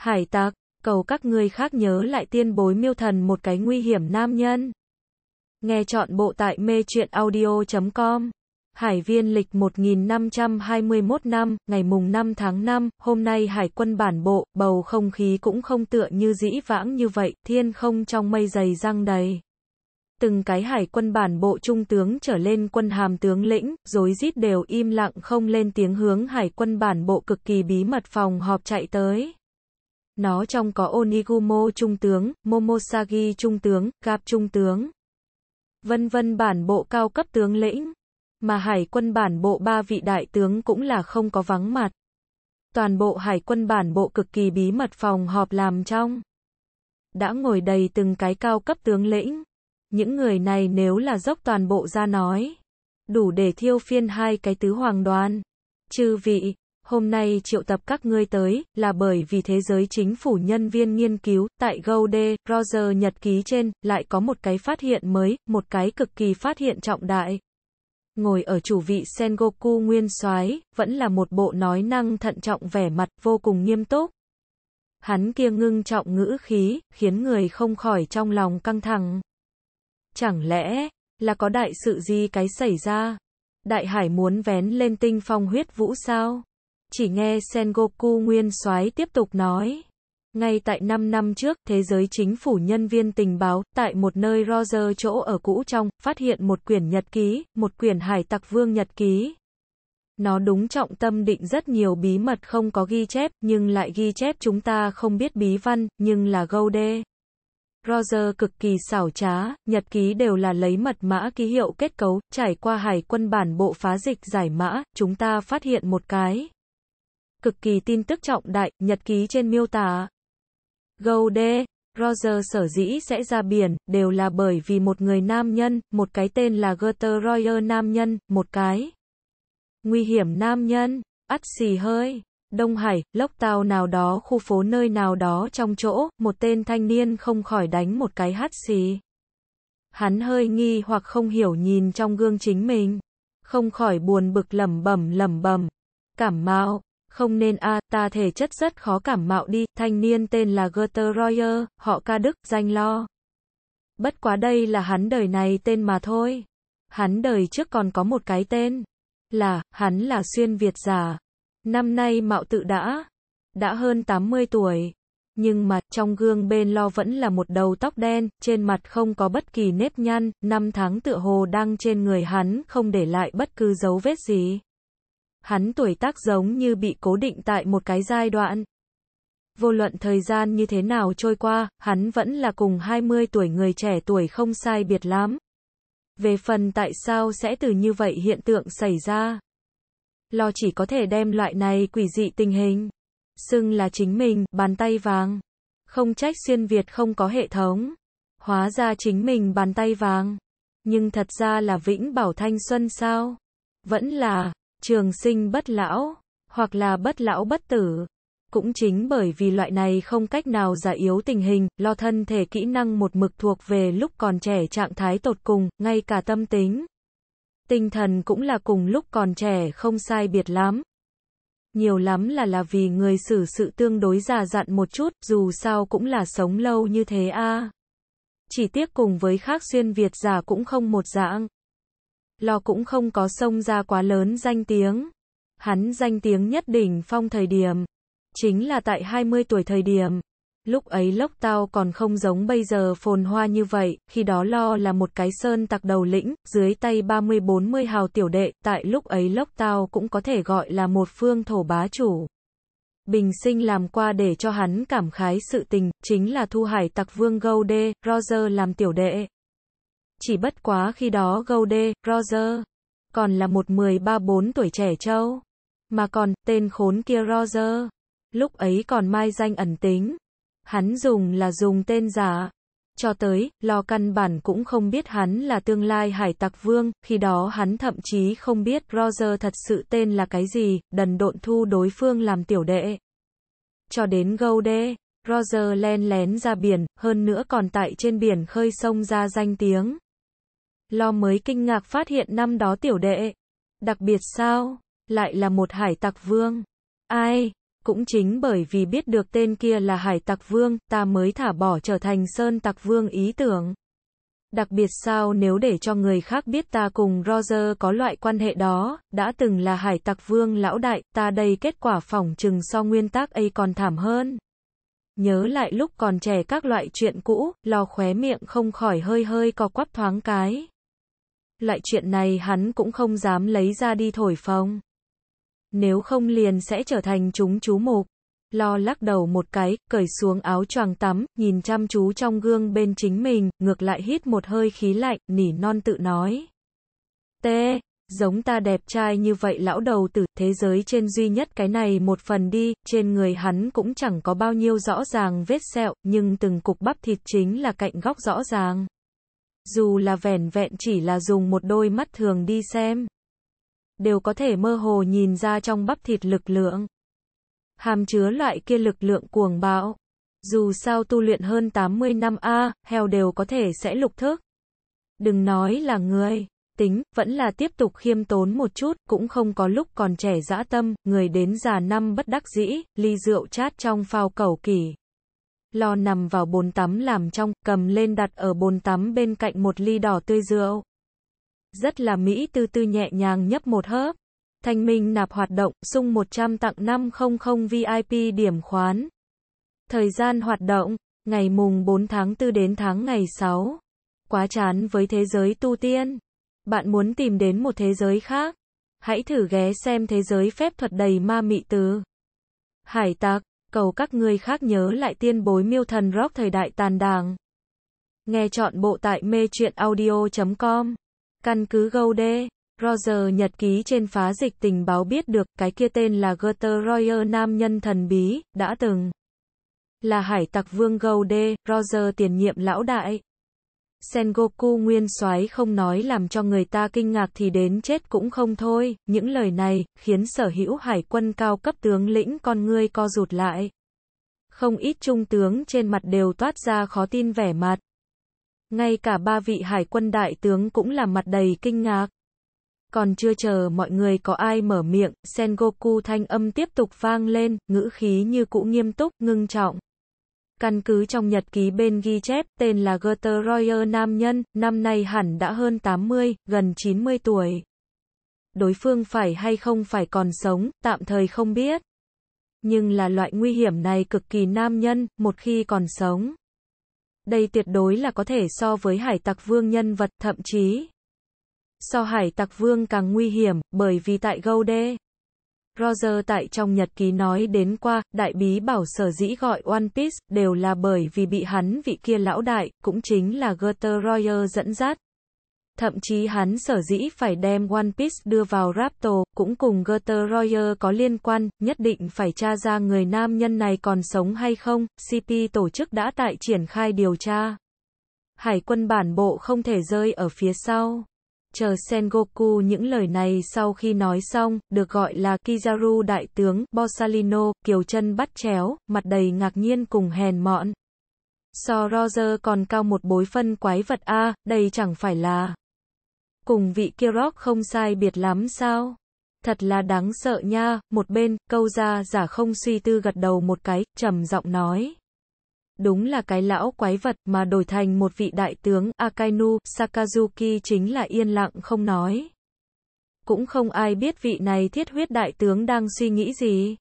Hải tặc, cầu các ngươi khác nhớ lại tiên bối miêu thần một cái nguy hiểm nam nhân. Nghe chọn bộ tại mê truyện audio.com. Hải viên lịch 1521 năm, ngày mùng 5 tháng 5, hôm nay hải quân bản bộ, bầu không khí cũng không tựa như dĩ vãng như vậy, thiên không trong mây dày răng đầy. Từng cái hải quân bản bộ trung tướng trở lên quân hàm tướng lĩnh, rối rít đều im lặng không lên tiếng hướng hải quân bản bộ cực kỳ bí mật phòng họp chạy tới. Nó trong có Onigumo trung tướng, Momosagi trung tướng, Gap trung tướng, vân vân bản bộ cao cấp tướng lĩnh, mà hải quân bản bộ ba vị đại tướng cũng là không có vắng mặt. Toàn bộ hải quân bản bộ cực kỳ bí mật phòng họp làm trong. Đã ngồi đầy từng cái cao cấp tướng lĩnh. Những người này nếu là dốc toàn bộ ra nói, đủ để thiêu phiên hai cái tứ hoàng đoàn. Chư vị, Hôm nay triệu tập các ngươi tới, là bởi vì thế giới chính phủ nhân viên nghiên cứu, tại Golde, Roger nhật ký trên, lại có một cái phát hiện mới, một cái cực kỳ phát hiện trọng đại. Ngồi ở chủ vị Sengoku nguyên soái vẫn là một bộ nói năng thận trọng vẻ mặt, vô cùng nghiêm túc. Hắn kia ngưng trọng ngữ khí, khiến người không khỏi trong lòng căng thẳng. Chẳng lẽ, là có đại sự gì cái xảy ra? Đại hải muốn vén lên tinh phong huyết vũ sao? Chỉ nghe Sengoku Nguyên Soái tiếp tục nói. Ngay tại 5 năm trước, thế giới chính phủ nhân viên tình báo, tại một nơi Roger chỗ ở cũ trong, phát hiện một quyển nhật ký, một quyển hải tặc vương nhật ký. Nó đúng trọng tâm định rất nhiều bí mật không có ghi chép, nhưng lại ghi chép chúng ta không biết bí văn, nhưng là gâu đê. Roger cực kỳ xảo trá, nhật ký đều là lấy mật mã ký hiệu kết cấu, trải qua hải quân bản bộ phá dịch giải mã, chúng ta phát hiện một cái cực kỳ tin tức trọng đại, nhật ký trên miêu tả. Goldé, Roger sở dĩ sẽ ra biển, đều là bởi vì một người nam nhân, một cái tên là Gutter Royer nam nhân, một cái. Nguy hiểm nam nhân, ắt xì hơi. Đông Hải, lốc tàu nào đó khu phố nơi nào đó trong chỗ, một tên thanh niên không khỏi đánh một cái hát xì. Hắn hơi nghi hoặc không hiểu nhìn trong gương chính mình. Không khỏi buồn bực lẩm bẩm lẩm bẩm. Cảm mạo, không nên a, ta thể chất rất khó cảm mạo đi, thanh niên tên là Goethe Royer, họ ca Đức, danh lo. Bất quá đây là hắn đời này tên mà thôi. Hắn đời trước còn có một cái tên. Là, hắn là xuyên Việt già Năm nay mạo tự đã. Đã hơn 80 tuổi. Nhưng mà, trong gương bên lo vẫn là một đầu tóc đen, trên mặt không có bất kỳ nếp nhăn, năm tháng tựa hồ đang trên người hắn không để lại bất cứ dấu vết gì hắn tuổi tác giống như bị cố định tại một cái giai đoạn. Vô luận thời gian như thế nào trôi qua, hắn vẫn là cùng 20 tuổi người trẻ tuổi không sai biệt lắm. Về phần tại sao sẽ từ như vậy hiện tượng xảy ra? Lo chỉ có thể đem loại này quỷ dị tình hình. Xưng là chính mình, bàn tay vàng. Không trách xuyên Việt không có hệ thống. Hóa ra chính mình bàn tay vàng. Nhưng thật ra là Vĩnh Bảo Thanh Xuân sao? Vẫn là, trường sinh bất lão, hoặc là bất lão bất tử. Cũng chính bởi vì loại này không cách nào giả yếu tình hình, lo thân thể kỹ năng một mực thuộc về lúc còn trẻ trạng thái tột cùng, ngay cả tâm tính. Tinh thần cũng là cùng lúc còn trẻ không sai biệt lắm. Nhiều lắm là là vì người xử sự tương đối già dặn một chút, dù sao cũng là sống lâu như thế a. Chỉ tiếc cùng với khác xuyên Việt già cũng không một dạng. Lo cũng không có sông ra quá lớn danh tiếng. Hắn danh tiếng nhất đỉnh phong thời điểm. Chính là tại 20 tuổi thời điểm. Lúc ấy lốc tao còn không giống bây giờ phồn hoa như vậy, khi đó lo là một cái sơn tặc đầu lĩnh, dưới tay 30-40 hào tiểu đệ, tại lúc ấy lốc tao cũng có thể gọi là một phương thổ bá chủ. Bình sinh làm qua để cho hắn cảm khái sự tình, chính là thu hải tặc vương Gâu Đê, Roger làm tiểu đệ. Chỉ bất quá khi đó Goldie, Roger, còn là một 13-4 tuổi trẻ trâu. Mà còn, tên khốn kia Roger, lúc ấy còn mai danh ẩn tính. Hắn dùng là dùng tên giả. Cho tới, lo căn bản cũng không biết hắn là tương lai hải tặc vương, khi đó hắn thậm chí không biết Roger thật sự tên là cái gì, đần độn thu đối phương làm tiểu đệ. Cho đến gâu Roger len lén ra biển, hơn nữa còn tại trên biển khơi sông ra danh tiếng. Lo mới kinh ngạc phát hiện năm đó tiểu đệ. Đặc biệt sao? Lại là một hải tặc vương. Ai? Cũng chính bởi vì biết được tên kia là hải tặc vương, ta mới thả bỏ trở thành sơn tặc vương ý tưởng. Đặc biệt sao nếu để cho người khác biết ta cùng Roger có loại quan hệ đó, đã từng là hải tặc vương lão đại, ta đây kết quả phỏng chừng so nguyên tác ấy còn thảm hơn. Nhớ lại lúc còn trẻ các loại chuyện cũ, lo khóe miệng không khỏi hơi hơi co quắp thoáng cái. Loại chuyện này hắn cũng không dám lấy ra đi thổi phồng. Nếu không liền sẽ trở thành chúng chú mục. Lo lắc đầu một cái, cởi xuống áo choàng tắm, nhìn chăm chú trong gương bên chính mình, ngược lại hít một hơi khí lạnh, nỉ non tự nói. Tê, giống ta đẹp trai như vậy lão đầu tử, thế giới trên duy nhất cái này một phần đi, trên người hắn cũng chẳng có bao nhiêu rõ ràng vết sẹo, nhưng từng cục bắp thịt chính là cạnh góc rõ ràng dù là vẻn vẹn chỉ là dùng một đôi mắt thường đi xem, đều có thể mơ hồ nhìn ra trong bắp thịt lực lượng. Hàm chứa loại kia lực lượng cuồng bạo. Dù sao tu luyện hơn 80 năm A, heo đều có thể sẽ lục thức. Đừng nói là người, tính, vẫn là tiếp tục khiêm tốn một chút, cũng không có lúc còn trẻ dã tâm, người đến già năm bất đắc dĩ, ly rượu chát trong phao cầu kỳ lò nằm vào bồn tắm làm trong, cầm lên đặt ở bồn tắm bên cạnh một ly đỏ tươi rượu. Rất là mỹ tư tư nhẹ nhàng nhấp một hớp. Thanh Minh nạp hoạt động, sung 100 tặng 500 VIP điểm khoán. Thời gian hoạt động, ngày mùng 4 tháng 4 đến tháng ngày 6. Quá chán với thế giới tu tiên. Bạn muốn tìm đến một thế giới khác? Hãy thử ghé xem thế giới phép thuật đầy ma mị từ. Hải tặc cầu các ngươi khác nhớ lại tiên bối miêu thần rock thời đại tàn đảng. Nghe chọn bộ tại mê truyện audio.com. Căn cứ gâu đê. Roger nhật ký trên phá dịch tình báo biết được cái kia tên là Gutter Royer nam nhân thần bí, đã từng là hải tặc vương gâu đê, Roger tiền nhiệm lão đại. Sengoku nguyên soái không nói làm cho người ta kinh ngạc thì đến chết cũng không thôi, những lời này, khiến sở hữu hải quân cao cấp tướng lĩnh con ngươi co rụt lại. Không ít trung tướng trên mặt đều toát ra khó tin vẻ mặt. Ngay cả ba vị hải quân đại tướng cũng là mặt đầy kinh ngạc. Còn chưa chờ mọi người có ai mở miệng, Sengoku thanh âm tiếp tục vang lên, ngữ khí như cũ nghiêm túc, ngưng trọng. Căn cứ trong nhật ký bên ghi chép, tên là Goethe Royer nam nhân, năm nay hẳn đã hơn 80, gần 90 tuổi. Đối phương phải hay không phải còn sống, tạm thời không biết. Nhưng là loại nguy hiểm này cực kỳ nam nhân, một khi còn sống. Đây tuyệt đối là có thể so với hải tặc vương nhân vật, thậm chí. So hải tặc vương càng nguy hiểm, bởi vì tại gâu đê. Roger tại trong nhật ký nói đến qua, đại bí bảo sở dĩ gọi One Piece, đều là bởi vì bị hắn vị kia lão đại, cũng chính là Gutter Royer dẫn dắt. Thậm chí hắn sở dĩ phải đem One Piece đưa vào Raptor, cũng cùng Gutter Royer có liên quan, nhất định phải tra ra người nam nhân này còn sống hay không, CP tổ chức đã tại triển khai điều tra. Hải quân bản bộ không thể rơi ở phía sau chờ Sengoku những lời này sau khi nói xong, được gọi là Kizaru đại tướng Borsalino, kiều chân bắt chéo, mặt đầy ngạc nhiên cùng hèn mọn. So Roger còn cao một bối phân quái vật A, à, đây chẳng phải là cùng vị Kirok không sai biệt lắm sao? Thật là đáng sợ nha, một bên, câu ra giả không suy tư gật đầu một cái, trầm giọng nói đúng là cái lão quái vật mà đổi thành một vị đại tướng Akainu Sakazuki chính là yên lặng không nói. Cũng không ai biết vị này thiết huyết đại tướng đang suy nghĩ gì.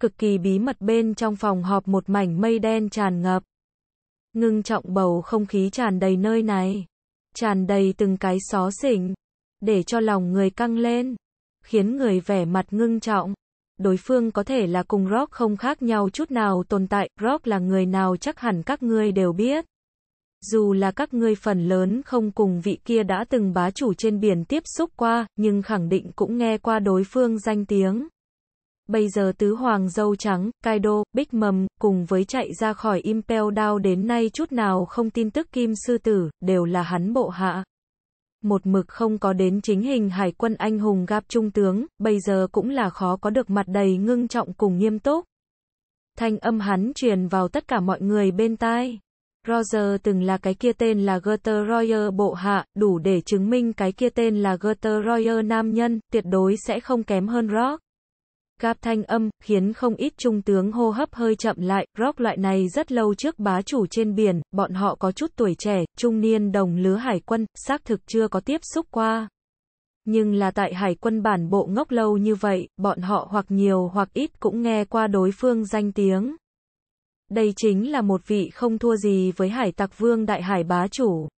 Cực kỳ bí mật bên trong phòng họp một mảnh mây đen tràn ngập. Ngưng trọng bầu không khí tràn đầy nơi này. Tràn đầy từng cái xó xỉnh. Để cho lòng người căng lên. Khiến người vẻ mặt ngưng trọng đối phương có thể là cùng Rock không khác nhau chút nào tồn tại, Rock là người nào chắc hẳn các ngươi đều biết. Dù là các ngươi phần lớn không cùng vị kia đã từng bá chủ trên biển tiếp xúc qua, nhưng khẳng định cũng nghe qua đối phương danh tiếng. Bây giờ tứ hoàng dâu trắng, Kaido, Big Mầm, cùng với chạy ra khỏi Impel Down đến nay chút nào không tin tức kim sư tử, đều là hắn bộ hạ một mực không có đến chính hình hải quân anh hùng gặp trung tướng, bây giờ cũng là khó có được mặt đầy ngưng trọng cùng nghiêm túc. Thanh âm hắn truyền vào tất cả mọi người bên tai. Roger từng là cái kia tên là Gutter Royer bộ hạ, đủ để chứng minh cái kia tên là Gutter Royer nam nhân, tuyệt đối sẽ không kém hơn Rock gap thanh âm, khiến không ít trung tướng hô hấp hơi chậm lại, rock loại này rất lâu trước bá chủ trên biển, bọn họ có chút tuổi trẻ, trung niên đồng lứa hải quân, xác thực chưa có tiếp xúc qua. Nhưng là tại hải quân bản bộ ngốc lâu như vậy, bọn họ hoặc nhiều hoặc ít cũng nghe qua đối phương danh tiếng. Đây chính là một vị không thua gì với hải tặc vương đại hải bá chủ.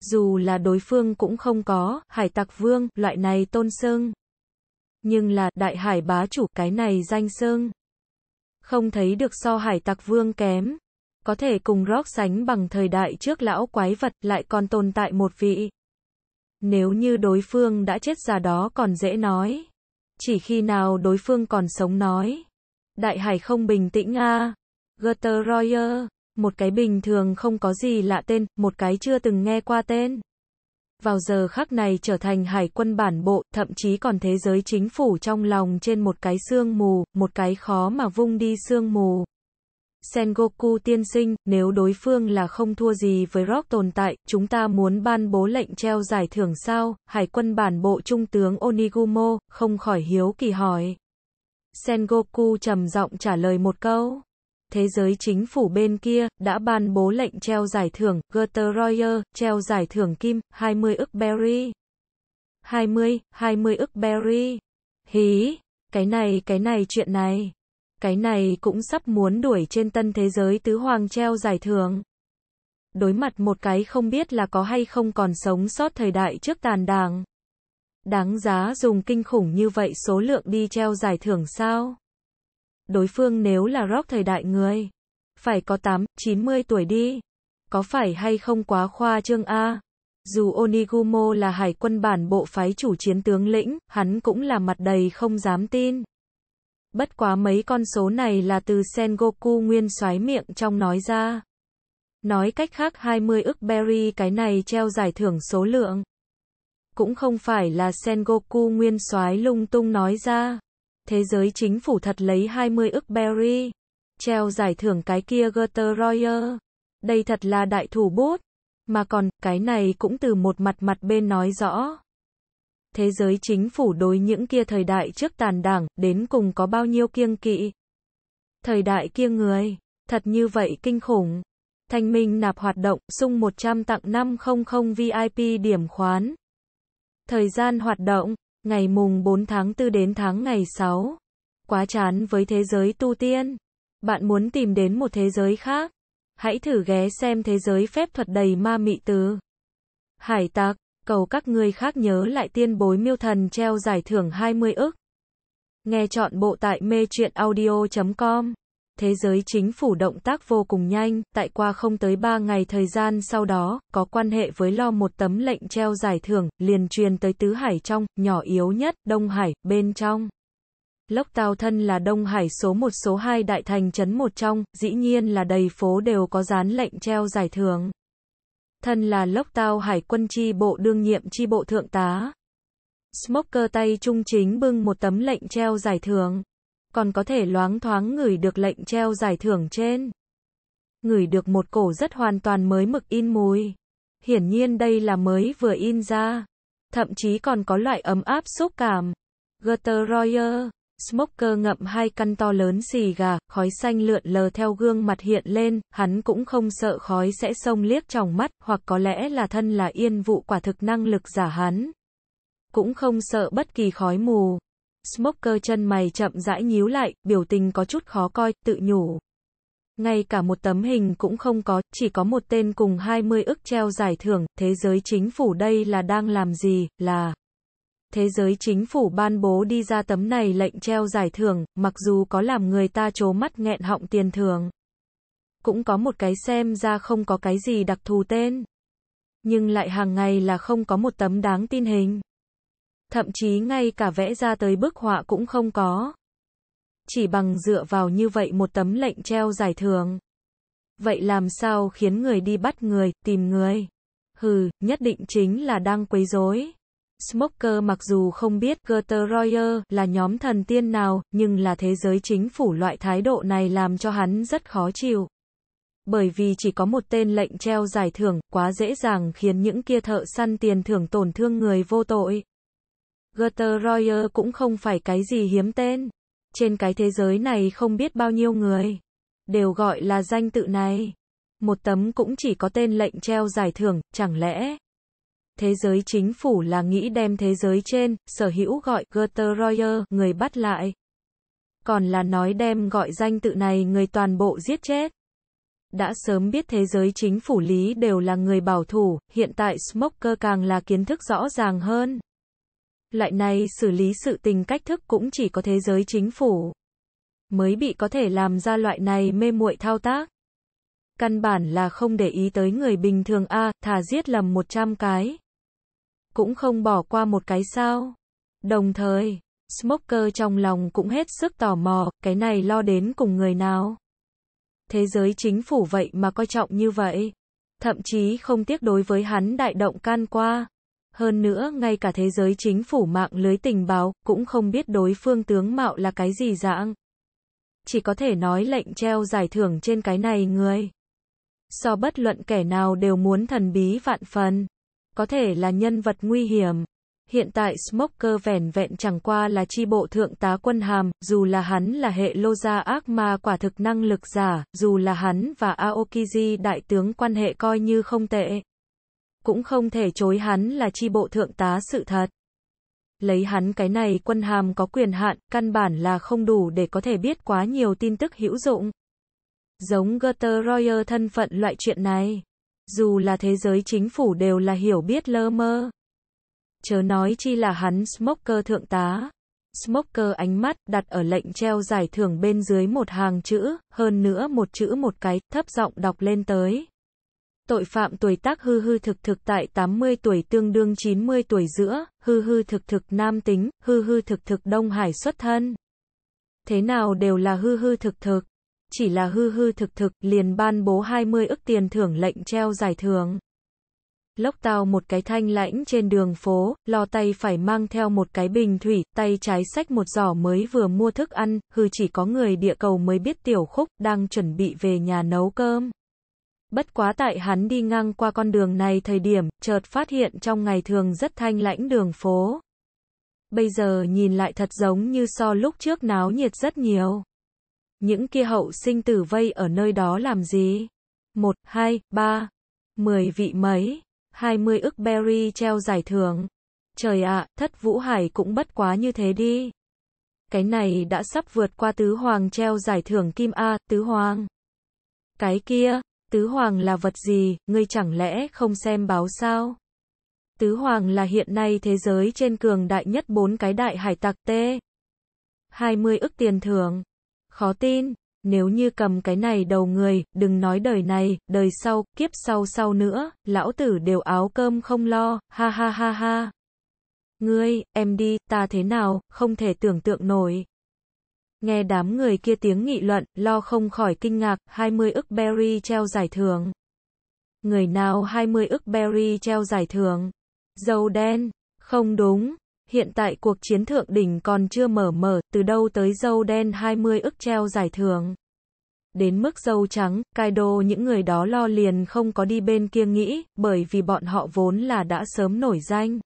Dù là đối phương cũng không có, hải tặc vương, loại này tôn sương nhưng là đại hải bá chủ cái này danh sơn. Không thấy được so hải tặc vương kém, có thể cùng rót sánh bằng thời đại trước lão quái vật lại còn tồn tại một vị. Nếu như đối phương đã chết già đó còn dễ nói. Chỉ khi nào đối phương còn sống nói. Đại hải không bình tĩnh a à. Gutter Royer, một cái bình thường không có gì lạ tên, một cái chưa từng nghe qua tên vào giờ khắc này trở thành hải quân bản bộ, thậm chí còn thế giới chính phủ trong lòng trên một cái sương mù, một cái khó mà vung đi sương mù. Sengoku tiên sinh, nếu đối phương là không thua gì với Rock tồn tại, chúng ta muốn ban bố lệnh treo giải thưởng sao? Hải quân bản bộ trung tướng Onigumo, không khỏi hiếu kỳ hỏi. Sengoku trầm giọng trả lời một câu thế giới chính phủ bên kia, đã ban bố lệnh treo giải thưởng, Goethe treo giải thưởng Kim, 20 ức Berry. 20, 20 ức Berry. Hí, cái này cái này chuyện này. Cái này cũng sắp muốn đuổi trên tân thế giới tứ hoàng treo giải thưởng. Đối mặt một cái không biết là có hay không còn sống sót thời đại trước tàn đảng. Đáng giá dùng kinh khủng như vậy số lượng đi treo giải thưởng sao? đối phương nếu là rock thời đại người, phải có 8, 90 tuổi đi. Có phải hay không quá khoa trương A? Dù Onigumo là hải quân bản bộ phái chủ chiến tướng lĩnh, hắn cũng là mặt đầy không dám tin. Bất quá mấy con số này là từ Sengoku nguyên xoái miệng trong nói ra. Nói cách khác 20 ức berry cái này treo giải thưởng số lượng. Cũng không phải là Sengoku nguyên soái lung tung nói ra thế giới chính phủ thật lấy 20 ức berry. Treo giải thưởng cái kia Goether Royer. Đây thật là đại thủ bút. Mà còn, cái này cũng từ một mặt mặt bên nói rõ. Thế giới chính phủ đối những kia thời đại trước tàn đảng, đến cùng có bao nhiêu kiêng kỵ. Thời đại kia người, thật như vậy kinh khủng. Thanh minh nạp hoạt động, sung 100 tặng 500 VIP điểm khoán. Thời gian hoạt động Ngày mùng 4 tháng 4 đến tháng ngày 6. Quá chán với thế giới tu tiên. Bạn muốn tìm đến một thế giới khác? Hãy thử ghé xem thế giới phép thuật đầy ma mị từ. Hải tặc. cầu các ngươi khác nhớ lại tiên bối miêu thần treo giải thưởng 20 ức. Nghe chọn bộ tại mê chuyện audio.com thế giới chính phủ động tác vô cùng nhanh, tại qua không tới 3 ngày thời gian sau đó, có quan hệ với lo một tấm lệnh treo giải thưởng, liền truyền tới Tứ Hải trong, nhỏ yếu nhất, Đông Hải, bên trong. Lốc Tào Thân là Đông Hải số một số 2 đại thành trấn một trong, dĩ nhiên là đầy phố đều có dán lệnh treo giải thưởng. Thân là Lốc Tào Hải quân chi bộ đương nhiệm chi bộ thượng tá. Smoker tay trung chính bưng một tấm lệnh treo giải thưởng còn có thể loáng thoáng ngửi được lệnh treo giải thưởng trên. Ngửi được một cổ rất hoàn toàn mới mực in mùi. Hiển nhiên đây là mới vừa in ra. Thậm chí còn có loại ấm áp xúc cảm. Gutter Smoker ngậm hai căn to lớn xì gà, khói xanh lượn lờ theo gương mặt hiện lên, hắn cũng không sợ khói sẽ sông liếc trong mắt, hoặc có lẽ là thân là yên vụ quả thực năng lực giả hắn. Cũng không sợ bất kỳ khói mù. Smoker chân mày chậm rãi nhíu lại, biểu tình có chút khó coi, tự nhủ. Ngay cả một tấm hình cũng không có, chỉ có một tên cùng 20 ức treo giải thưởng, thế giới chính phủ đây là đang làm gì, là... Thế giới chính phủ ban bố đi ra tấm này lệnh treo giải thưởng, mặc dù có làm người ta chố mắt nghẹn họng tiền thưởng. Cũng có một cái xem ra không có cái gì đặc thù tên. Nhưng lại hàng ngày là không có một tấm đáng tin hình thậm chí ngay cả vẽ ra tới bức họa cũng không có. Chỉ bằng dựa vào như vậy một tấm lệnh treo giải thưởng. Vậy làm sao khiến người đi bắt người, tìm người? Hừ, nhất định chính là đang quấy rối. Smoker mặc dù không biết Goethe Royer là nhóm thần tiên nào, nhưng là thế giới chính phủ loại thái độ này làm cho hắn rất khó chịu. Bởi vì chỉ có một tên lệnh treo giải thưởng, quá dễ dàng khiến những kia thợ săn tiền thưởng tổn thương người vô tội. Goethe Royer cũng không phải cái gì hiếm tên. Trên cái thế giới này không biết bao nhiêu người. Đều gọi là danh tự này. Một tấm cũng chỉ có tên lệnh treo giải thưởng, chẳng lẽ thế giới chính phủ là nghĩ đem thế giới trên, sở hữu gọi Goethe Royer, người bắt lại. Còn là nói đem gọi danh tự này người toàn bộ giết chết. Đã sớm biết thế giới chính phủ lý đều là người bảo thủ, hiện tại Smoker càng là kiến thức rõ ràng hơn. Loại này xử lý sự tình cách thức cũng chỉ có thế giới chính phủ mới bị có thể làm ra loại này mê muội thao tác. Căn bản là không để ý tới người bình thường a, à, thà giết lầm 100 cái. Cũng không bỏ qua một cái sao. Đồng thời, Smoker trong lòng cũng hết sức tò mò, cái này lo đến cùng người nào. Thế giới chính phủ vậy mà coi trọng như vậy. Thậm chí không tiếc đối với hắn đại động can qua. Hơn nữa, ngay cả thế giới chính phủ mạng lưới tình báo, cũng không biết đối phương tướng mạo là cái gì dạng. Chỉ có thể nói lệnh treo giải thưởng trên cái này người. So bất luận kẻ nào đều muốn thần bí vạn phần. Có thể là nhân vật nguy hiểm. Hiện tại Smoker vẻn vẹn chẳng qua là chi bộ thượng tá quân hàm, dù là hắn là hệ lô gia ác ma quả thực năng lực giả, dù là hắn và Aokiji đại tướng quan hệ coi như không tệ cũng không thể chối hắn là chi bộ thượng tá sự thật. Lấy hắn cái này quân hàm có quyền hạn, căn bản là không đủ để có thể biết quá nhiều tin tức hữu dụng. Giống Goethe Royer thân phận loại chuyện này. Dù là thế giới chính phủ đều là hiểu biết lơ mơ. Chớ nói chi là hắn Smoker thượng tá. Smoker ánh mắt đặt ở lệnh treo giải thưởng bên dưới một hàng chữ, hơn nữa một chữ một cái, thấp giọng đọc lên tới tội phạm tuổi tác hư hư thực thực tại 80 tuổi tương đương 90 tuổi giữa, hư hư thực thực nam tính, hư hư thực thực Đông Hải xuất thân. Thế nào đều là hư hư thực thực, chỉ là hư hư thực thực liền ban bố 20 ức tiền thưởng lệnh treo giải thưởng. Lốc tao một cái thanh lãnh trên đường phố, lò tay phải mang theo một cái bình thủy, tay trái sách một giỏ mới vừa mua thức ăn, hư chỉ có người địa cầu mới biết tiểu khúc, đang chuẩn bị về nhà nấu cơm. Bất quá tại hắn đi ngang qua con đường này thời điểm, chợt phát hiện trong ngày thường rất thanh lãnh đường phố. Bây giờ nhìn lại thật giống như so lúc trước náo nhiệt rất nhiều. Những kia hậu sinh tử vây ở nơi đó làm gì? một hai ba mười vị mấy, hai mươi ức berry treo giải thưởng. Trời ạ, thất Vũ Hải cũng bất quá như thế đi. Cái này đã sắp vượt qua tứ hoàng treo giải thưởng kim A, tứ hoàng. Cái kia, Tứ hoàng là vật gì, ngươi chẳng lẽ không xem báo sao? Tứ hoàng là hiện nay thế giới trên cường đại nhất bốn cái đại hải tặc T. 20 ức tiền thưởng. Khó tin, nếu như cầm cái này đầu người, đừng nói đời này, đời sau, kiếp sau sau nữa, lão tử đều áo cơm không lo, ha ha ha ha. Ngươi, em đi, ta thế nào, không thể tưởng tượng nổi. Nghe đám người kia tiếng nghị luận, lo không khỏi kinh ngạc, 20 ức berry treo giải thưởng. Người nào 20 ức berry treo giải thưởng? dâu đen. Không đúng. Hiện tại cuộc chiến thượng đỉnh còn chưa mở mở, từ đâu tới dâu đen 20 ức treo giải thưởng. Đến mức dâu trắng, Kaido những người đó lo liền không có đi bên kia nghĩ, bởi vì bọn họ vốn là đã sớm nổi danh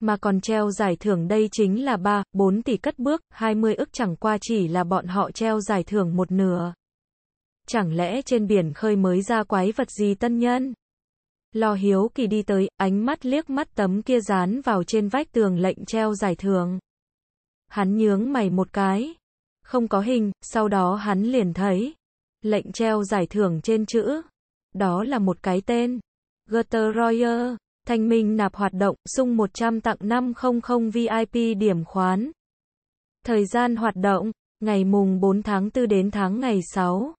mà còn treo giải thưởng đây chính là 3, 4 tỷ cất bước, 20 ức chẳng qua chỉ là bọn họ treo giải thưởng một nửa. Chẳng lẽ trên biển khơi mới ra quái vật gì tân nhân? Lò hiếu kỳ đi tới, ánh mắt liếc mắt tấm kia dán vào trên vách tường lệnh treo giải thưởng. Hắn nhướng mày một cái. Không có hình, sau đó hắn liền thấy. Lệnh treo giải thưởng trên chữ. Đó là một cái tên. Gutter Royer. Thanh Minh nạp hoạt động, sung 100 tặng 500 VIP điểm khoán. Thời gian hoạt động, ngày mùng 4 tháng 4 đến tháng ngày 6.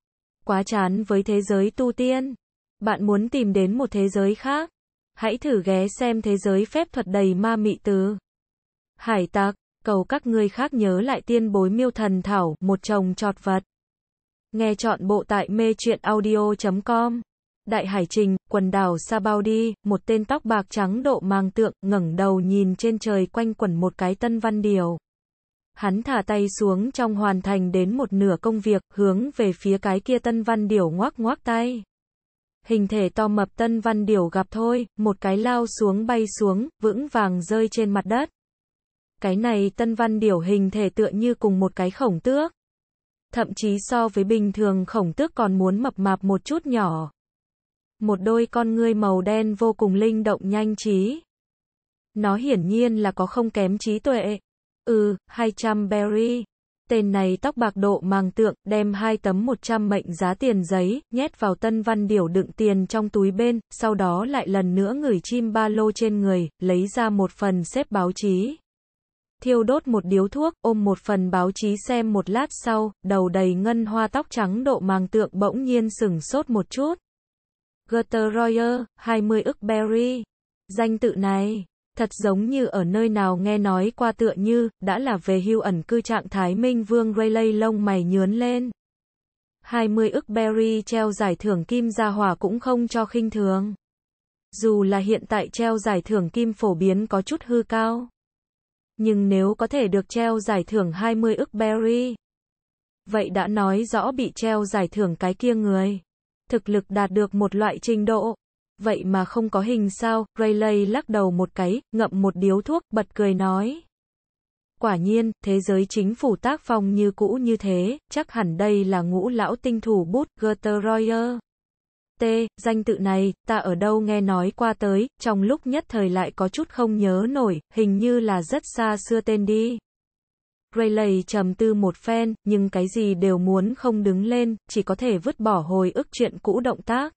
Quá chán với thế giới tu tiên. Bạn muốn tìm đến một thế giới khác? Hãy thử ghé xem thế giới phép thuật đầy ma mị từ Hải tặc, cầu các người khác nhớ lại tiên bối miêu thần thảo, một chồng trọt vật. Nghe chọn bộ tại mê chuyện audio.com đại hải trình, quần đảo Sa Bao đi, một tên tóc bạc trắng độ mang tượng, ngẩng đầu nhìn trên trời quanh quẩn một cái tân văn điều. Hắn thả tay xuống trong hoàn thành đến một nửa công việc, hướng về phía cái kia tân văn điều ngoác ngoác tay. Hình thể to mập tân văn điều gặp thôi, một cái lao xuống bay xuống, vững vàng rơi trên mặt đất. Cái này tân văn điều hình thể tựa như cùng một cái khổng tước. Thậm chí so với bình thường khổng tước còn muốn mập mạp một chút nhỏ một đôi con ngươi màu đen vô cùng linh động nhanh trí. Nó hiển nhiên là có không kém trí tuệ. Ừ, 200 berry. Tên này tóc bạc độ màng tượng, đem hai tấm 100 mệnh giá tiền giấy, nhét vào tân văn điểu đựng tiền trong túi bên, sau đó lại lần nữa ngửi chim ba lô trên người, lấy ra một phần xếp báo chí. Thiêu đốt một điếu thuốc, ôm một phần báo chí xem một lát sau, đầu đầy ngân hoa tóc trắng độ màng tượng bỗng nhiên sừng sốt một chút. Goethe Royer, 20 ức Berry. Danh tự này, thật giống như ở nơi nào nghe nói qua tựa như, đã là về hưu ẩn cư trạng thái minh vương Rayleigh lông mày nhướn lên. 20 ức Berry treo giải thưởng kim gia hỏa cũng không cho khinh thường. Dù là hiện tại treo giải thưởng kim phổ biến có chút hư cao. Nhưng nếu có thể được treo giải thưởng 20 ức Berry. Vậy đã nói rõ bị treo giải thưởng cái kia người thực lực đạt được một loại trình độ. Vậy mà không có hình sao, Rayleigh lắc đầu một cái, ngậm một điếu thuốc, bật cười nói. Quả nhiên, thế giới chính phủ tác phong như cũ như thế, chắc hẳn đây là ngũ lão tinh thủ bút, Goethe T, danh tự này, ta ở đâu nghe nói qua tới, trong lúc nhất thời lại có chút không nhớ nổi, hình như là rất xa xưa tên đi. Rayleigh trầm tư một phen, nhưng cái gì đều muốn không đứng lên, chỉ có thể vứt bỏ hồi ức chuyện cũ động tác.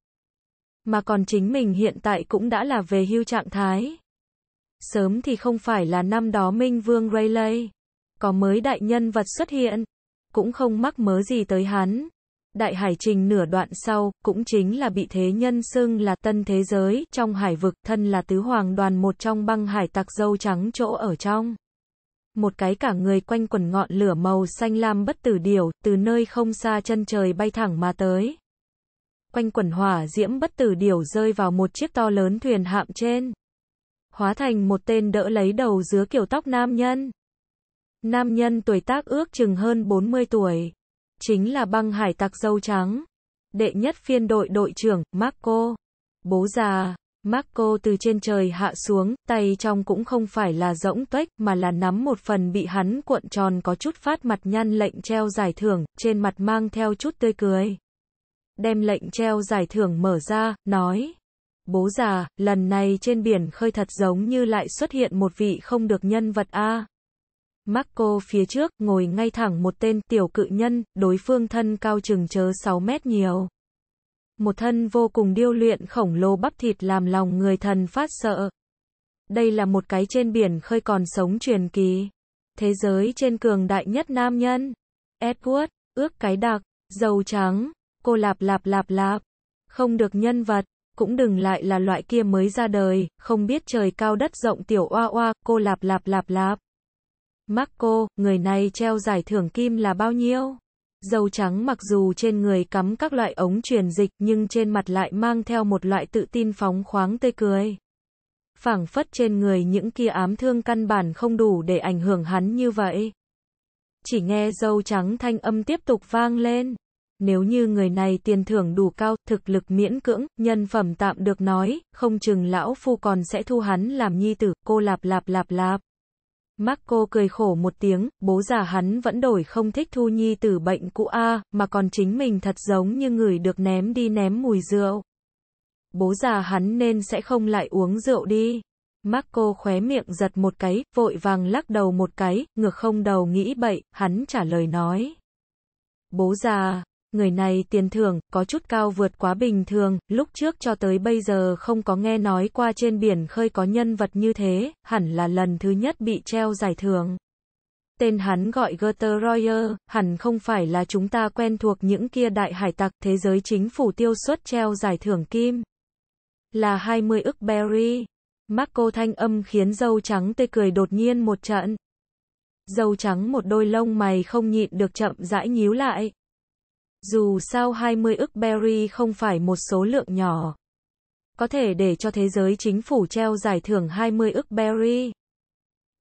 Mà còn chính mình hiện tại cũng đã là về hưu trạng thái. Sớm thì không phải là năm đó Minh Vương Rayleigh. Có mới đại nhân vật xuất hiện. Cũng không mắc mớ gì tới hắn. Đại hải trình nửa đoạn sau, cũng chính là bị thế nhân xưng là tân thế giới, trong hải vực, thân là tứ hoàng đoàn một trong băng hải tặc dâu trắng chỗ ở trong một cái cả người quanh quẩn ngọn lửa màu xanh lam bất tử điểu, từ nơi không xa chân trời bay thẳng mà tới. Quanh quẩn hỏa diễm bất tử điểu rơi vào một chiếc to lớn thuyền hạm trên. Hóa thành một tên đỡ lấy đầu dứa kiểu tóc nam nhân. Nam nhân tuổi tác ước chừng hơn 40 tuổi. Chính là băng hải tặc dâu trắng. Đệ nhất phiên đội đội trưởng, Marco. Bố già. Marco từ trên trời hạ xuống, tay trong cũng không phải là rỗng tuếch, mà là nắm một phần bị hắn cuộn tròn có chút phát mặt nhăn lệnh treo giải thưởng, trên mặt mang theo chút tươi cười. Đem lệnh treo giải thưởng mở ra, nói. Bố già, lần này trên biển khơi thật giống như lại xuất hiện một vị không được nhân vật A. Marco phía trước, ngồi ngay thẳng một tên tiểu cự nhân, đối phương thân cao chừng chớ 6 mét nhiều một thân vô cùng điêu luyện khổng lồ bắp thịt làm lòng người thần phát sợ. Đây là một cái trên biển khơi còn sống truyền kỳ. Thế giới trên cường đại nhất nam nhân. Edward, ước cái đặc, dầu trắng, cô lạp lạp lạp lạp. Không được nhân vật, cũng đừng lại là loại kia mới ra đời, không biết trời cao đất rộng tiểu oa oa, cô lạp lạp lạp lạp. Marco, người này treo giải thưởng kim là bao nhiêu? Dâu trắng mặc dù trên người cắm các loại ống truyền dịch nhưng trên mặt lại mang theo một loại tự tin phóng khoáng tươi cười. phảng phất trên người những kia ám thương căn bản không đủ để ảnh hưởng hắn như vậy. Chỉ nghe dâu trắng thanh âm tiếp tục vang lên. Nếu như người này tiền thưởng đủ cao, thực lực miễn cưỡng, nhân phẩm tạm được nói, không chừng lão phu còn sẽ thu hắn làm nhi tử, cô lạp lạp lạp lạp. Marco cười khổ một tiếng, bố già hắn vẫn đổi không thích Thu Nhi từ bệnh cũ A, mà còn chính mình thật giống như người được ném đi ném mùi rượu. Bố già hắn nên sẽ không lại uống rượu đi. Marco khóe miệng giật một cái, vội vàng lắc đầu một cái, ngược không đầu nghĩ bậy, hắn trả lời nói. Bố già, Người này tiền thưởng, có chút cao vượt quá bình thường, lúc trước cho tới bây giờ không có nghe nói qua trên biển khơi có nhân vật như thế, hẳn là lần thứ nhất bị treo giải thưởng. Tên hắn gọi Goethe Royer, hẳn không phải là chúng ta quen thuộc những kia đại hải tặc thế giới chính phủ tiêu suất treo giải thưởng kim. Là 20 ức berry. Marco thanh âm khiến dâu trắng tê cười đột nhiên một trận. Dâu trắng một đôi lông mày không nhịn được chậm rãi nhíu lại. Dù sao 20 ức berry không phải một số lượng nhỏ. Có thể để cho thế giới chính phủ treo giải thưởng 20 ức berry.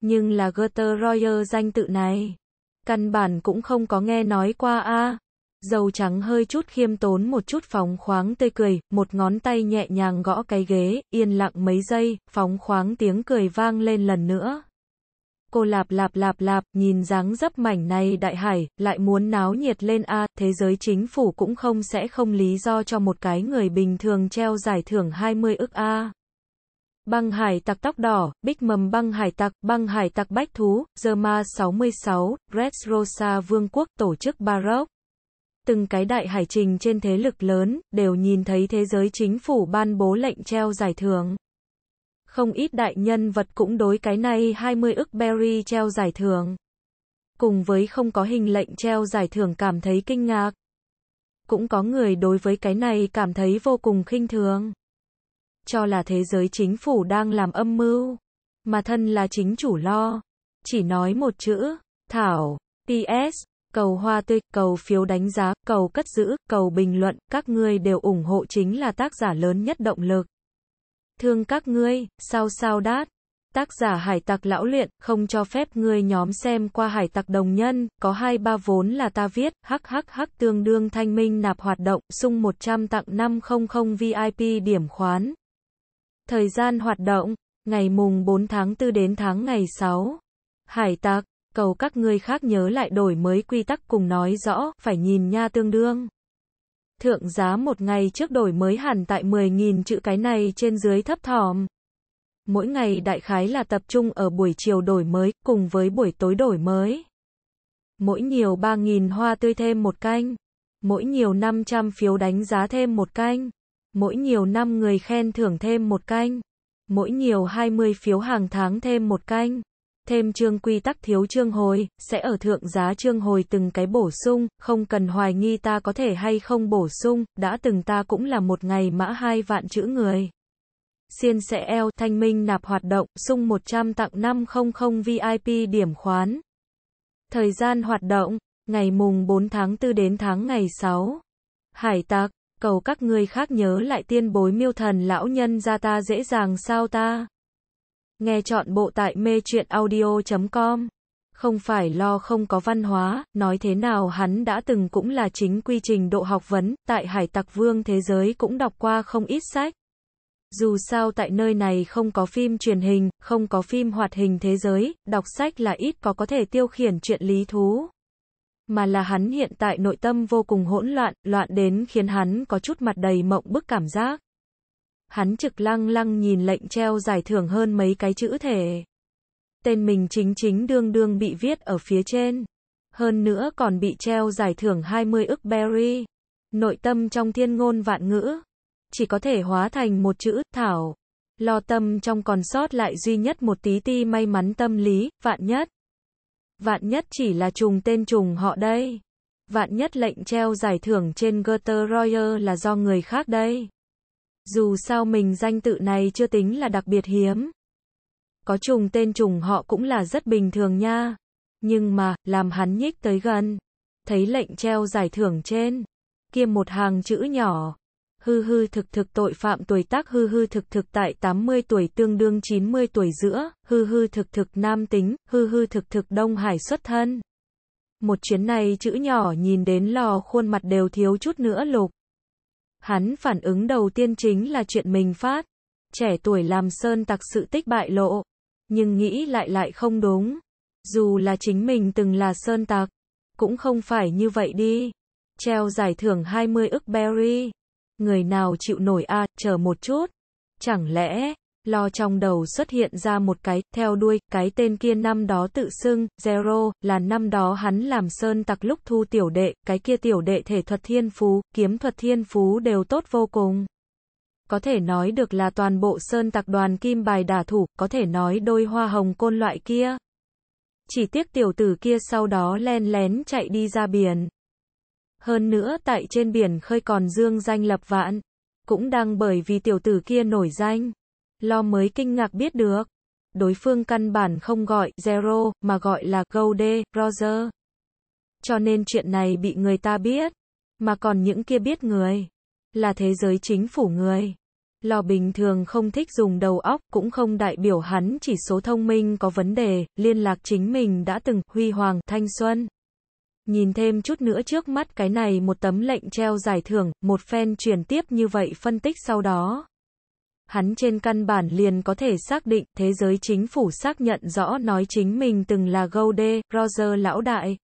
Nhưng là Gutter Royer danh tự này. Căn bản cũng không có nghe nói qua a. À. Dầu trắng hơi chút khiêm tốn một chút phóng khoáng tươi cười, một ngón tay nhẹ nhàng gõ cái ghế, yên lặng mấy giây, phóng khoáng tiếng cười vang lên lần nữa cô lạp lạp lạp lạp, nhìn dáng dấp mảnh này đại hải, lại muốn náo nhiệt lên a thế giới chính phủ cũng không sẽ không lý do cho một cái người bình thường treo giải thưởng 20 ức a Băng hải tặc tóc đỏ, bích mầm băng hải tặc, băng hải tặc bách thú, giờ Zerma 66, Red Rosa Vương quốc, tổ chức Baroque. Từng cái đại hải trình trên thế lực lớn, đều nhìn thấy thế giới chính phủ ban bố lệnh treo giải thưởng. Không ít đại nhân vật cũng đối cái này 20 ức berry treo giải thưởng. Cùng với không có hình lệnh treo giải thưởng cảm thấy kinh ngạc. Cũng có người đối với cái này cảm thấy vô cùng khinh thường. Cho là thế giới chính phủ đang làm âm mưu. Mà thân là chính chủ lo. Chỉ nói một chữ, thảo, ts cầu hoa tươi, cầu phiếu đánh giá, cầu cất giữ, cầu bình luận, các ngươi đều ủng hộ chính là tác giả lớn nhất động lực thương các ngươi, sao sao đát. Tác giả hải tặc lão luyện, không cho phép ngươi nhóm xem qua hải tặc đồng nhân, có hai ba vốn là ta viết, hắc hắc hắc tương đương thanh minh nạp hoạt động, sung 100 tặng 500 VIP điểm khoán. Thời gian hoạt động, ngày mùng 4 tháng 4 đến tháng ngày 6. Hải tặc, cầu các ngươi khác nhớ lại đổi mới quy tắc cùng nói rõ, phải nhìn nha tương đương thượng giá một ngày trước đổi mới hẳn tại 10.000 chữ cái này trên dưới thấp thỏm. Mỗi ngày đại khái là tập trung ở buổi chiều đổi mới, cùng với buổi tối đổi mới. Mỗi nhiều 3.000 hoa tươi thêm một canh. Mỗi nhiều 500 phiếu đánh giá thêm một canh. Mỗi nhiều 5 người khen thưởng thêm một canh. Mỗi nhiều 20 phiếu hàng tháng thêm một canh thêm chương quy tắc thiếu chương hồi, sẽ ở thượng giá chương hồi từng cái bổ sung, không cần hoài nghi ta có thể hay không bổ sung, đã từng ta cũng là một ngày mã hai vạn chữ người. Xiên sẽ eo, thanh minh nạp hoạt động, sung 100 tặng 500 VIP điểm khoán. Thời gian hoạt động, ngày mùng 4 tháng 4 đến tháng ngày 6. Hải tạc, cầu các người khác nhớ lại tiên bối miêu thần lão nhân ra ta dễ dàng sao ta. Nghe chọn bộ tại mê chuyện audio.com. Không phải lo không có văn hóa, nói thế nào hắn đã từng cũng là chính quy trình độ học vấn, tại hải tặc vương thế giới cũng đọc qua không ít sách. Dù sao tại nơi này không có phim truyền hình, không có phim hoạt hình thế giới, đọc sách là ít có có thể tiêu khiển chuyện lý thú. Mà là hắn hiện tại nội tâm vô cùng hỗn loạn, loạn đến khiến hắn có chút mặt đầy mộng bức cảm giác hắn trực lăng lăng nhìn lệnh treo giải thưởng hơn mấy cái chữ thể. Tên mình chính chính đương đương bị viết ở phía trên. Hơn nữa còn bị treo giải thưởng 20 ức berry. Nội tâm trong thiên ngôn vạn ngữ. Chỉ có thể hóa thành một chữ, thảo. Lo tâm trong còn sót lại duy nhất một tí ti may mắn tâm lý, vạn nhất. Vạn nhất chỉ là trùng tên trùng họ đây. Vạn nhất lệnh treo giải thưởng trên Goethe Royer là do người khác đây. Dù sao mình danh tự này chưa tính là đặc biệt hiếm. Có trùng tên trùng họ cũng là rất bình thường nha. Nhưng mà, làm hắn nhích tới gần. Thấy lệnh treo giải thưởng trên. Kia một hàng chữ nhỏ. Hư hư thực thực tội phạm tuổi tác hư hư thực thực tại 80 tuổi tương đương 90 tuổi giữa, hư hư thực thực nam tính, hư hư thực thực Đông Hải xuất thân. Một chuyến này chữ nhỏ nhìn đến lò khuôn mặt đều thiếu chút nữa lục. Hắn phản ứng đầu tiên chính là chuyện mình phát. Trẻ tuổi làm sơn tặc sự tích bại lộ. Nhưng nghĩ lại lại không đúng. Dù là chính mình từng là sơn tặc. Cũng không phải như vậy đi. Treo giải thưởng 20 ức berry. Người nào chịu nổi a à, chờ một chút. Chẳng lẽ, lo trong đầu xuất hiện ra một cái, theo đuôi, cái tên kia năm đó tự xưng, Zero, là năm đó hắn làm sơn tặc lúc thu tiểu đệ, cái kia tiểu đệ thể thuật thiên phú, kiếm thuật thiên phú đều tốt vô cùng. Có thể nói được là toàn bộ sơn tặc đoàn kim bài đả thủ, có thể nói đôi hoa hồng côn loại kia. Chỉ tiếc tiểu tử kia sau đó len lén chạy đi ra biển. Hơn nữa tại trên biển khơi còn dương danh lập vạn, cũng đang bởi vì tiểu tử kia nổi danh. Lo mới kinh ngạc biết được. Đối phương căn bản không gọi Zero, mà gọi là gold Roger. Cho nên chuyện này bị người ta biết. Mà còn những kia biết người. Là thế giới chính phủ người. Lo bình thường không thích dùng đầu óc, cũng không đại biểu hắn chỉ số thông minh có vấn đề, liên lạc chính mình đã từng, huy hoàng, thanh xuân. Nhìn thêm chút nữa trước mắt cái này một tấm lệnh treo giải thưởng, một phen truyền tiếp như vậy phân tích sau đó hắn trên căn bản liền có thể xác định, thế giới chính phủ xác nhận rõ nói chính mình từng là Golde, Roger lão đại.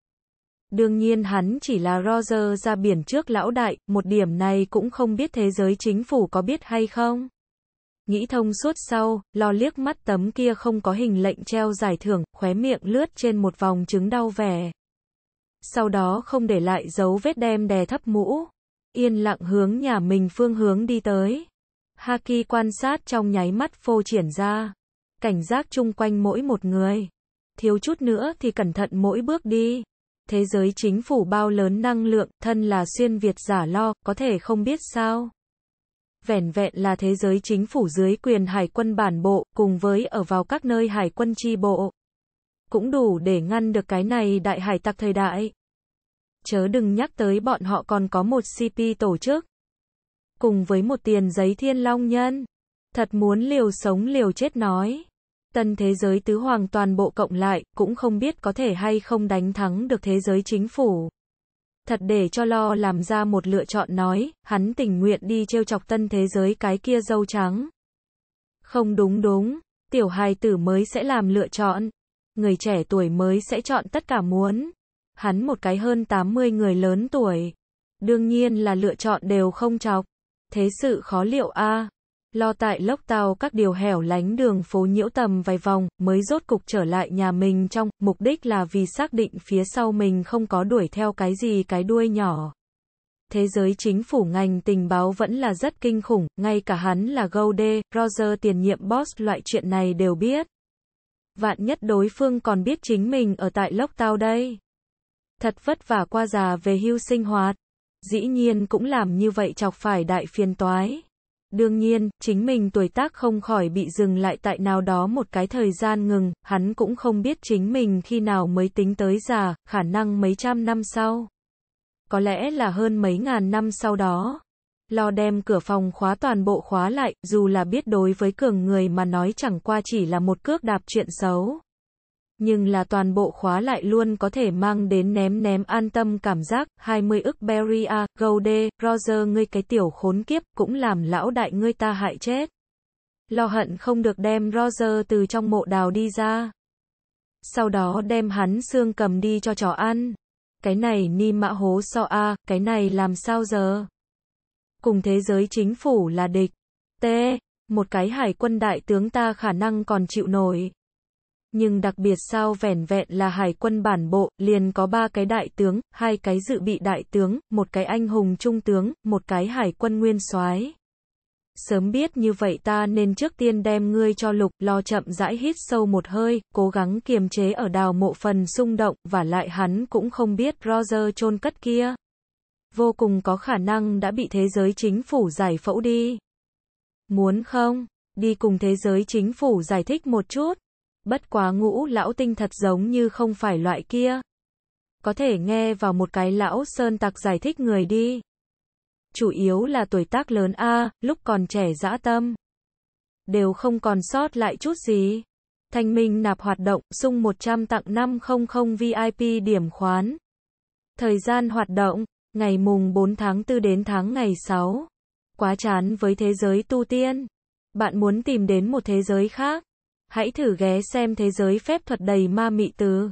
Đương nhiên hắn chỉ là Roger ra biển trước lão đại, một điểm này cũng không biết thế giới chính phủ có biết hay không. Nghĩ thông suốt sau, lo liếc mắt tấm kia không có hình lệnh treo giải thưởng, khóe miệng lướt trên một vòng trứng đau vẻ. Sau đó không để lại dấu vết đem đè thấp mũ. Yên lặng hướng nhà mình phương hướng đi tới. Haki quan sát trong nháy mắt phô triển ra. Cảnh giác chung quanh mỗi một người. Thiếu chút nữa thì cẩn thận mỗi bước đi. Thế giới chính phủ bao lớn năng lượng, thân là xuyên Việt giả lo, có thể không biết sao. Vẻn vẹn là thế giới chính phủ dưới quyền hải quân bản bộ, cùng với ở vào các nơi hải quân chi bộ. Cũng đủ để ngăn được cái này đại hải tặc thời đại. Chớ đừng nhắc tới bọn họ còn có một CP tổ chức cùng với một tiền giấy thiên long nhân. Thật muốn liều sống liều chết nói. Tân thế giới tứ hoàng toàn bộ cộng lại, cũng không biết có thể hay không đánh thắng được thế giới chính phủ. Thật để cho lo làm ra một lựa chọn nói, hắn tình nguyện đi trêu chọc tân thế giới cái kia dâu trắng. Không đúng đúng, tiểu hài tử mới sẽ làm lựa chọn. Người trẻ tuổi mới sẽ chọn tất cả muốn. Hắn một cái hơn 80 người lớn tuổi. Đương nhiên là lựa chọn đều không chọc. Thế sự khó liệu a. À. Lo tại lốc tàu các điều hẻo lánh đường phố nhiễu tầm vài vòng, mới rốt cục trở lại nhà mình trong, mục đích là vì xác định phía sau mình không có đuổi theo cái gì cái đuôi nhỏ. Thế giới chính phủ ngành tình báo vẫn là rất kinh khủng, ngay cả hắn là Goldé, Roger tiền nhiệm boss loại chuyện này đều biết. Vạn nhất đối phương còn biết chính mình ở tại lốc tàu đây thật vất vả qua già về hưu sinh hoạt, dĩ nhiên cũng làm như vậy chọc phải đại phiền toái. Đương nhiên, chính mình tuổi tác không khỏi bị dừng lại tại nào đó một cái thời gian ngừng, hắn cũng không biết chính mình khi nào mới tính tới già, khả năng mấy trăm năm sau. Có lẽ là hơn mấy ngàn năm sau đó. Lo đem cửa phòng khóa toàn bộ khóa lại, dù là biết đối với cường người mà nói chẳng qua chỉ là một cước đạp chuyện xấu nhưng là toàn bộ khóa lại luôn có thể mang đến ném ném an tâm cảm giác, 20 ức Beria, Goldé, Roger ngươi cái tiểu khốn kiếp, cũng làm lão đại ngươi ta hại chết. Lo hận không được đem Roger từ trong mộ đào đi ra. Sau đó đem hắn xương cầm đi cho chó ăn. Cái này ni mã hố so a, cái này làm sao giờ? Cùng thế giới chính phủ là địch. T. Một cái hải quân đại tướng ta khả năng còn chịu nổi nhưng đặc biệt sao vẻn vẹn là hải quân bản bộ, liền có ba cái đại tướng, hai cái dự bị đại tướng, một cái anh hùng trung tướng, một cái hải quân nguyên soái. Sớm biết như vậy ta nên trước tiên đem ngươi cho lục, lo chậm rãi hít sâu một hơi, cố gắng kiềm chế ở đào mộ phần xung động, và lại hắn cũng không biết Roger chôn cất kia. Vô cùng có khả năng đã bị thế giới chính phủ giải phẫu đi. Muốn không, đi cùng thế giới chính phủ giải thích một chút bất quá ngũ lão tinh thật giống như không phải loại kia. Có thể nghe vào một cái lão sơn tặc giải thích người đi. Chủ yếu là tuổi tác lớn a, lúc còn trẻ dã tâm. Đều không còn sót lại chút gì. Thanh minh nạp hoạt động, sung 100 tặng 500 VIP điểm khoán. Thời gian hoạt động, ngày mùng 4 tháng 4 đến tháng ngày 6. Quá chán với thế giới tu tiên. Bạn muốn tìm đến một thế giới khác. Hãy thử ghé xem thế giới phép thuật đầy ma mị từ